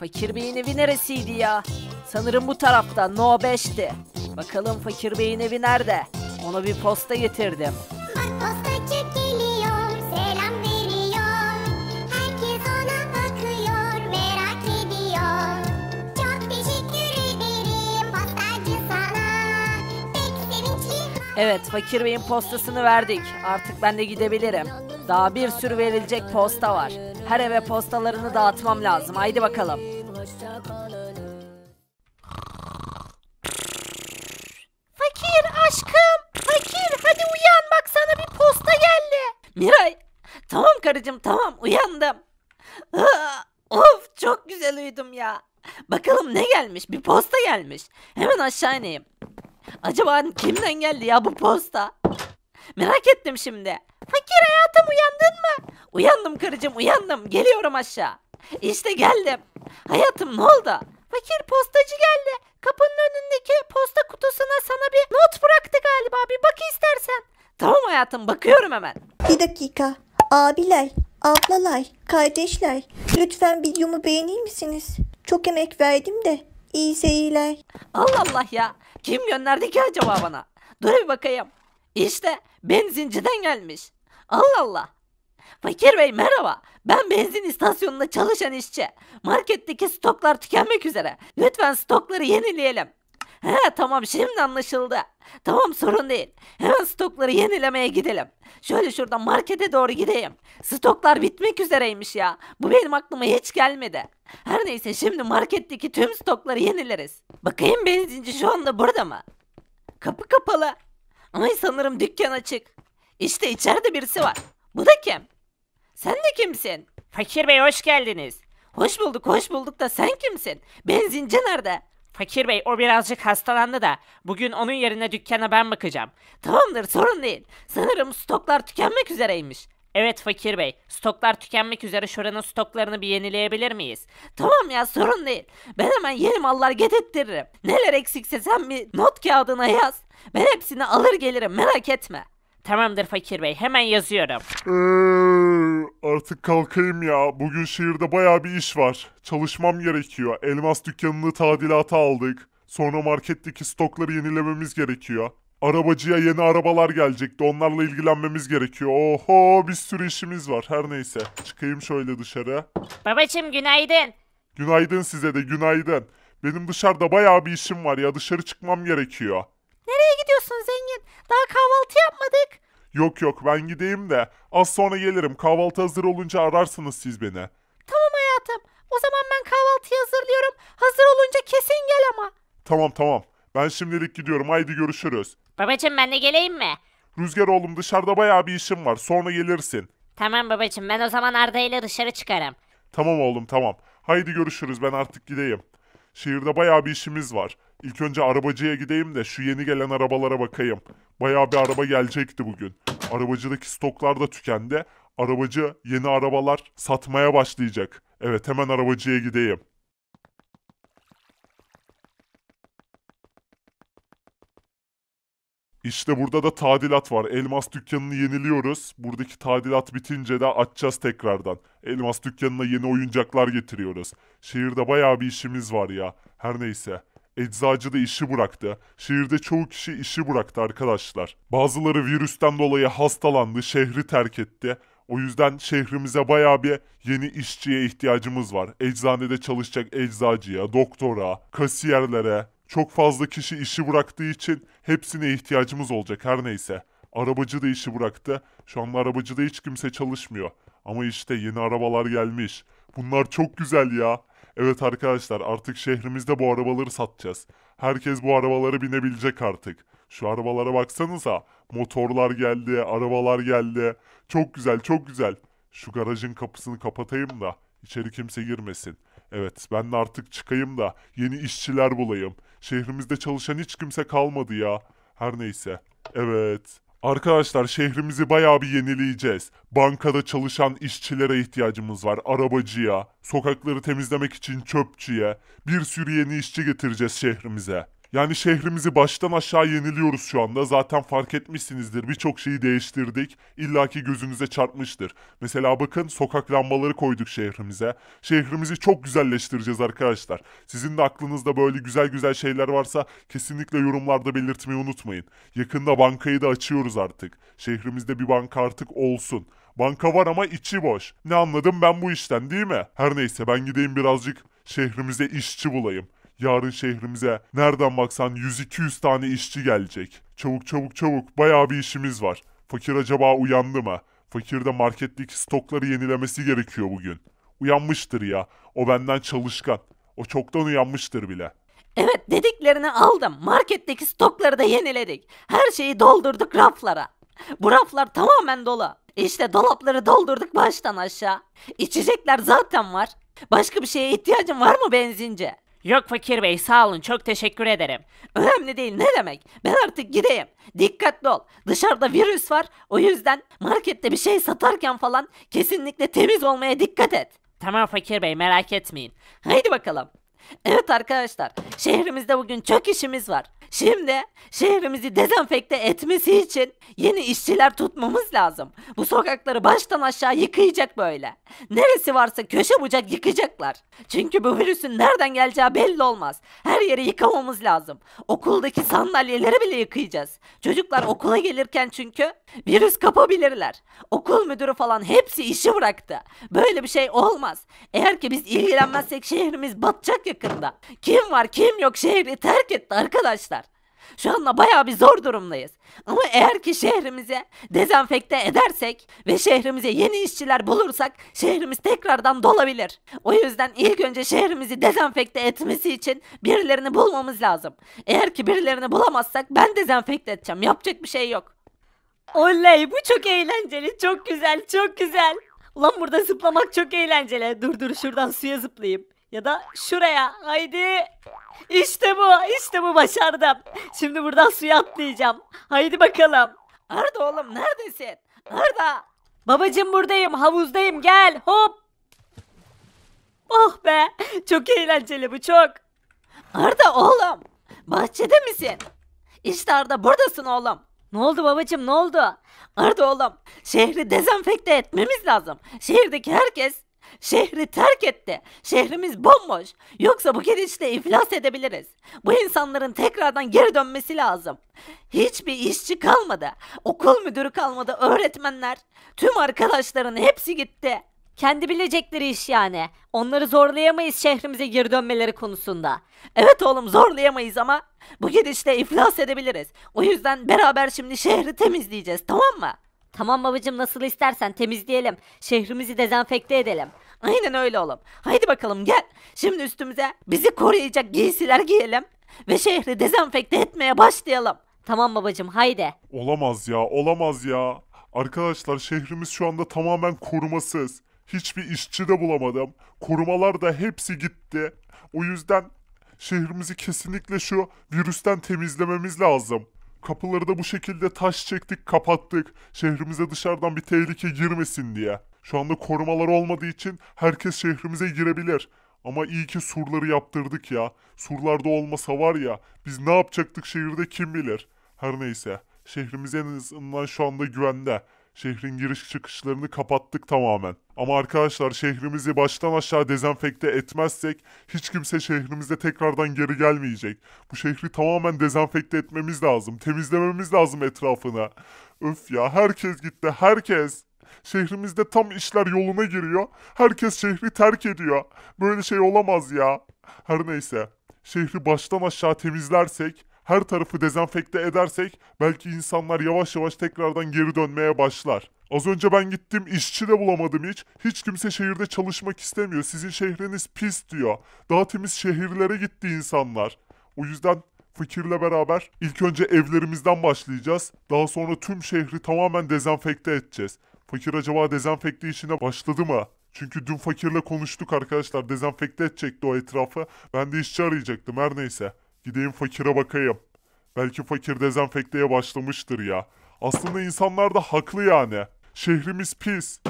Fakir Bey'in evi neresiydi ya? Sanırım bu tarafta No 5'ti. Bakalım Fakir Bey'in evi nerede? Onu bir posta getirdim. Evet Fakir Bey'in postasını verdik. Artık ben de gidebilirim. Daha bir sürü verilecek posta var. Her eve postalarını dağıtmam lazım. Haydi bakalım. karıcığım tamam uyandım. of çok güzel uyudum ya. Bakalım ne gelmiş bir posta gelmiş. Hemen aşağı ineyim. Acaba kimden geldi ya bu posta? Merak ettim şimdi. Fakir hayatım uyandın mı? Uyandım karıcığım uyandım. Geliyorum aşağı. İşte geldim. Hayatım ne oldu? Fakir postacı geldi. Kapının önündeki posta kutusuna sana bir not bıraktı galiba. Bir bak istersen. Tamam hayatım bakıyorum hemen. Bir dakika. Abiler, ablalar, kardeşler lütfen videomu beğenir misiniz? Çok emek verdim de iyi seyirler. Allah Allah ya kim gönderdi ki acaba bana? Dur bir bakayım. İşte benzinciden gelmiş. Allah Allah. Fakir Bey merhaba. Ben benzin istasyonunda çalışan işçi. Marketteki stoklar tükenmek üzere. Lütfen stokları yenileyelim. Ha tamam şimdi anlaşıldı. Tamam sorun değil. Hemen stokları yenilemeye gidelim. Şöyle şuradan markete doğru gideyim. Stoklar bitmek üzereymiş ya. Bu benim aklıma hiç gelmedi. Her neyse şimdi marketteki tüm stokları yenileriz. Bakayım benzinci şu anda burada mı? Kapı kapalı. Ay sanırım dükkan açık. İşte içeride birisi var. Bu da kim? Sen de kimsin? Fakir Bey hoş geldiniz. Hoş bulduk hoş bulduk da sen kimsin? Benzinci nerede? Fakir Bey o birazcık hastalandı da bugün onun yerine dükkana ben bakacağım. Tamamdır sorun değil. Sanırım stoklar tükenmek üzereymiş. Evet Fakir Bey, stoklar tükenmek üzere şuranın stoklarını bir yenileyebilir miyiz? Tamam ya sorun değil. Ben hemen yeni mallar getirtirim. Neler eksikse sen bir not kağıdına yaz. Ben hepsini alır gelirim merak etme. Tamamdır fakir bey hemen yazıyorum. Ee, artık kalkayım ya. Bugün şehirde baya bir iş var. Çalışmam gerekiyor. Elmas dükkanını tadilata aldık. Sonra marketteki stokları yenilememiz gerekiyor. Arabacıya yeni arabalar gelecekti. Onlarla ilgilenmemiz gerekiyor. Oho bir sürü işimiz var. Her neyse. Çıkayım şöyle dışarı. Babacım günaydın. Günaydın size de günaydın. Benim dışarıda baya bir işim var ya. Dışarı çıkmam gerekiyor gidiyorsun zengin? Daha kahvaltı yapmadık. Yok yok ben gideyim de az sonra gelirim. Kahvaltı hazır olunca ararsınız siz beni. Tamam hayatım. O zaman ben kahvaltıyı hazırlıyorum. Hazır olunca kesin gel ama. Tamam tamam. Ben şimdilik gidiyorum. Haydi görüşürüz. Babacım ben de geleyim mi? Rüzgar oğlum dışarıda bayağı bir işim var. Sonra gelirsin. Tamam babacım ben o zaman Arda ile dışarı çıkarım. Tamam oğlum tamam. Haydi görüşürüz ben artık gideyim. Şehirde bayağı bir işimiz var. İlk önce arabacıya gideyim de şu yeni gelen arabalara bakayım. Bayağı bir araba gelecekti bugün. Arabacıdaki stoklar da tükendi. Arabacı yeni arabalar satmaya başlayacak. Evet hemen arabacıya gideyim. İşte burada da tadilat var. Elmas dükkanını yeniliyoruz. Buradaki tadilat bitince de açacağız tekrardan. Elmas dükkanına yeni oyuncaklar getiriyoruz. Şehirde bayağı bir işimiz var ya. Her neyse. Eczacı da işi bıraktı. Şehirde çoğu kişi işi bıraktı arkadaşlar. Bazıları virüsten dolayı hastalandı, şehri terk etti. O yüzden şehrimize bayağı bir yeni işçiye ihtiyacımız var. Eczanede çalışacak eczacıya, doktora, kasiyerlere. Çok fazla kişi işi bıraktığı için hepsine ihtiyacımız olacak her neyse. Arabacı da işi bıraktı. Şu anda arabacıda hiç kimse çalışmıyor. Ama işte yeni arabalar gelmiş. Bunlar çok güzel ya. Evet arkadaşlar artık şehrimizde bu arabaları satacağız. Herkes bu arabalara binebilecek artık. Şu arabalara baksanıza. Motorlar geldi, arabalar geldi. Çok güzel, çok güzel. Şu garajın kapısını kapatayım da içeri kimse girmesin. Evet ben de artık çıkayım da yeni işçiler bulayım. Şehrimizde çalışan hiç kimse kalmadı ya. Her neyse. Evet. Arkadaşlar şehrimizi bayağı bir yenileyeceğiz. Bankada çalışan işçilere ihtiyacımız var. Arabacıya, sokakları temizlemek için çöpçüye, bir sürü yeni işçi getireceğiz şehrimize. Yani şehrimizi baştan aşağı yeniliyoruz şu anda. Zaten fark etmişsinizdir. Birçok şeyi değiştirdik. İlla ki gözünüze çarpmıştır. Mesela bakın sokak lambaları koyduk şehrimize. Şehrimizi çok güzelleştireceğiz arkadaşlar. Sizin de aklınızda böyle güzel güzel şeyler varsa kesinlikle yorumlarda belirtmeyi unutmayın. Yakında bankayı da açıyoruz artık. Şehrimizde bir banka artık olsun. Banka var ama içi boş. Ne anladım ben bu işten değil mi? Her neyse ben gideyim birazcık şehrimize işçi bulayım. Yarın şehrimize nereden baksan 100-200 tane işçi gelecek. Çabuk çabuk çabuk bayağı bir işimiz var. Fakir acaba uyandı mı? Fakirde de marketteki stokları yenilemesi gerekiyor bugün. Uyanmıştır ya. O benden çalışkan. O çoktan uyanmıştır bile. Evet dediklerini aldım. Marketteki stokları da yeniledik. Her şeyi doldurduk raflara. Bu raflar tamamen dolu. İşte dolapları doldurduk baştan aşağı. İçecekler zaten var. Başka bir şeye ihtiyacın var mı benzince? Yok fakir bey sağ olun çok teşekkür ederim. Önemli değil ne demek ben artık gideyim. Dikkatli ol dışarıda virüs var o yüzden markette bir şey satarken falan kesinlikle temiz olmaya dikkat et. Tamam fakir bey merak etmeyin. Haydi bakalım. Evet arkadaşlar şehrimizde bugün çok işimiz var. Şimdi şehrimizi dezenfekte etmesi için yeni işçiler tutmamız lazım. Bu sokakları baştan aşağı yıkayacak böyle. Neresi varsa köşe bucak yıkacaklar. Çünkü bu virüsün nereden geleceği belli olmaz. Her yeri yıkamamız lazım. Okuldaki sandalyeleri bile yıkayacağız. Çocuklar okula gelirken çünkü virüs kapabilirler. Okul müdürü falan hepsi işi bıraktı. Böyle bir şey olmaz. Eğer ki biz ilgilenmezsek şehrimiz batacak yakında. Kim var kim yok şehri terk etti arkadaşlar. Şu anda baya bir zor durumdayız. Ama eğer ki şehrimize dezenfekte edersek ve şehrimize yeni işçiler bulursak şehrimiz tekrardan dolabilir. O yüzden ilk önce şehrimizi dezenfekte etmesi için birilerini bulmamız lazım. Eğer ki birilerini bulamazsak ben dezenfekte edeceğim. Yapacak bir şey yok. Oley bu çok eğlenceli. Çok güzel çok güzel. Ulan burada zıplamak çok eğlenceli. Dur dur şuradan suya zıplayayım. Ya da şuraya. Haydi. İşte bu. İşte bu başardım. Şimdi buradan suya atlayacağım. Haydi bakalım. Arda oğlum neredesin? Arda. Babacım buradayım. Havuzdayım. Gel. Hop. Oh be. Çok eğlenceli bu çok. Arda oğlum. Bahçede misin? İşte Arda buradasın oğlum. Ne oldu babacım ne oldu? Arda oğlum şehri dezenfekte etmemiz lazım. Şehirdeki herkes Şehri terk etti. Şehrimiz bomboş. Yoksa bu gidişle iflas edebiliriz. Bu insanların tekrardan geri dönmesi lazım. Hiçbir işçi kalmadı. Okul müdürü kalmadı. Öğretmenler. Tüm arkadaşların hepsi gitti. Kendi bilecekleri iş yani. Onları zorlayamayız şehrimize geri dönmeleri konusunda. Evet oğlum zorlayamayız ama bu gidişle iflas edebiliriz. O yüzden beraber şimdi şehri temizleyeceğiz tamam mı? Tamam babacım nasıl istersen temizleyelim. Şehrimizi dezenfekte edelim. Aynen öyle oğlum. Haydi bakalım gel. Şimdi üstümüze bizi koruyacak giysiler giyelim. Ve şehri dezenfekte etmeye başlayalım. Tamam babacım haydi. Olamaz ya olamaz ya. Arkadaşlar şehrimiz şu anda tamamen korumasız. Hiçbir işçi de bulamadım. Korumalar da hepsi gitti. O yüzden şehrimizi kesinlikle şu virüsten temizlememiz lazım. Kapıları da bu şekilde taş çektik kapattık. Şehrimize dışarıdan bir tehlike girmesin diye. Şu anda korumalar olmadığı için herkes şehrimize girebilir. Ama iyi ki surları yaptırdık ya. Surlarda olmasa var ya biz ne yapacaktık şehirde kim bilir. Her neyse şehrimiz en azından şu anda güvende. Şehrin giriş çıkışlarını kapattık tamamen. Ama arkadaşlar şehrimizi baştan aşağı dezenfekte etmezsek hiç kimse şehrimize tekrardan geri gelmeyecek. Bu şehri tamamen dezenfekte etmemiz lazım. Temizlememiz lazım etrafına. Öf ya herkes gitti herkes. Şehrimizde tam işler yoluna giriyor. Herkes şehri terk ediyor. Böyle şey olamaz ya. Her neyse. Şehri baştan aşağı temizlersek her tarafı dezenfekte edersek belki insanlar yavaş yavaş tekrardan geri dönmeye başlar. Az önce ben gittim işçi de bulamadım hiç. Hiç kimse şehirde çalışmak istemiyor. Sizin şehriniz pis diyor. Daha temiz şehirlere gitti insanlar. O yüzden Fikirle beraber ilk önce evlerimizden başlayacağız. Daha sonra tüm şehri tamamen dezenfekte edeceğiz. Fakir acaba dezenfekte işine başladı mı? Çünkü dün fakirle konuştuk arkadaşlar. Dezenfekte edecekti o etrafı. Ben de işçi arayacaktım her neyse. Gideyim fakire bakayım. Belki fakir dezenfekteye başlamıştır ya. Aslında insanlar da haklı yani. Şehrimiz pis.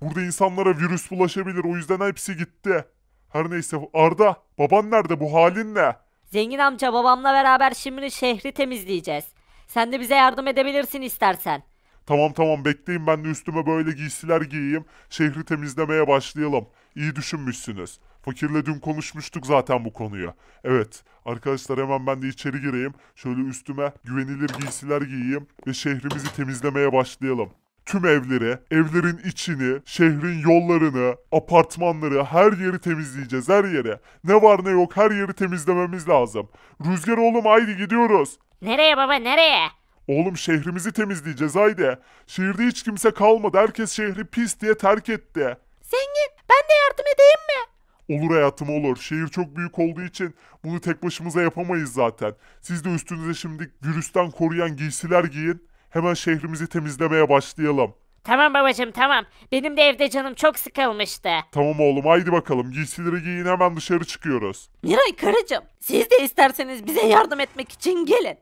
Burada insanlara virüs bulaşabilir o yüzden hepsi gitti. Her neyse Arda baban nerede bu halin ne? Zengin amca babamla beraber şimdi şehri temizleyeceğiz. Sen de bize yardım edebilirsin istersen. Tamam tamam bekleyin ben de üstüme böyle giysiler giyeyim. Şehri temizlemeye başlayalım. İyi düşünmüşsünüz. Fakirle dün konuşmuştuk zaten bu konuyu. Evet arkadaşlar hemen ben de içeri gireyim. Şöyle üstüme güvenilir giysiler giyeyim ve şehrimizi temizlemeye başlayalım tüm evleri, evlerin içini, şehrin yollarını, apartmanları, her yeri temizleyeceğiz, her yere. Ne var ne yok her yeri temizlememiz lazım. Rüzgar oğlum haydi gidiyoruz. Nereye baba nereye? Oğlum şehrimizi temizleyeceğiz haydi. Şehirde hiç kimse kalmadı. Herkes şehri pis diye terk etti. Zengin ben de yardım edeyim mi? Olur hayatım olur. Şehir çok büyük olduğu için bunu tek başımıza yapamayız zaten. Siz de üstünüze şimdi virüsten koruyan giysiler giyin. Hemen şehrimizi temizlemeye başlayalım. Tamam babacım tamam. Benim de evde canım çok sıkılmıştı. Tamam oğlum haydi bakalım giysileri giyin hemen dışarı çıkıyoruz. Miray karıcığım siz de isterseniz bize yardım etmek için gelin.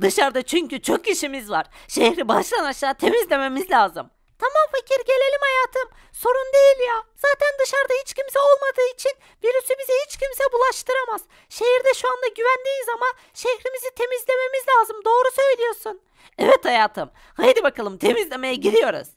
Dışarıda çünkü çok işimiz var. Şehri baştan aşağı temizlememiz lazım. Tamam fakir gelelim hayatım. Sorun değil ya. Zaten dışarıda hiç kimse olmadığı için virüsü bize hiç kimse bulaştıramaz. Şehirde şu anda güvendeyiz ama şehrimizi temizlememiz lazım. Doğru söylüyorsun. Evet hayatım. Haydi bakalım temizlemeye gidiyoruz.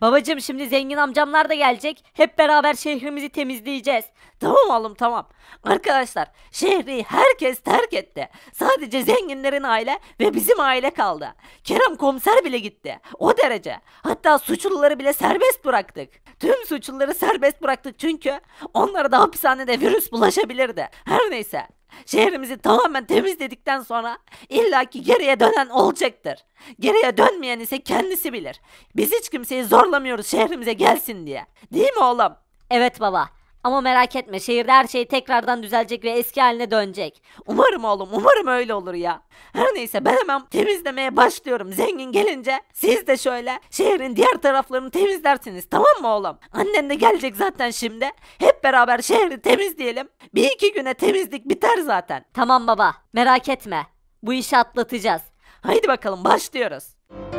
Babacım şimdi zengin amcamlar da gelecek. Hep beraber şehrimizi temizleyeceğiz. Tamam oğlum tamam. Arkadaşlar şehri herkes terk etti. Sadece zenginlerin aile ve bizim aile kaldı. Kerem komiser bile gitti. O derece. Hatta suçluları bile serbest bıraktık. Tüm suçluları serbest bıraktık çünkü onlara da hapishanede virüs bulaşabilirdi. Her neyse. Şehrimizi tamamen temizledikten sonra illaki geriye dönen olacaktır. Geriye dönmeyen ise kendisi bilir. Biz hiç kimseyi zorlamıyoruz şehrimize gelsin diye. Değil mi oğlum? Evet baba. Ama merak etme şehirde her şey tekrardan düzelecek ve eski haline dönecek. Umarım oğlum umarım öyle olur ya. Her neyse ben hemen temizlemeye başlıyorum. Zengin gelince siz de şöyle şehrin diğer taraflarını temizlersiniz tamam mı oğlum? Annen de gelecek zaten şimdi. Hep beraber şehri temizleyelim. Bir iki güne temizlik biter zaten. Tamam baba merak etme. Bu işi atlatacağız. Haydi bakalım başlıyoruz.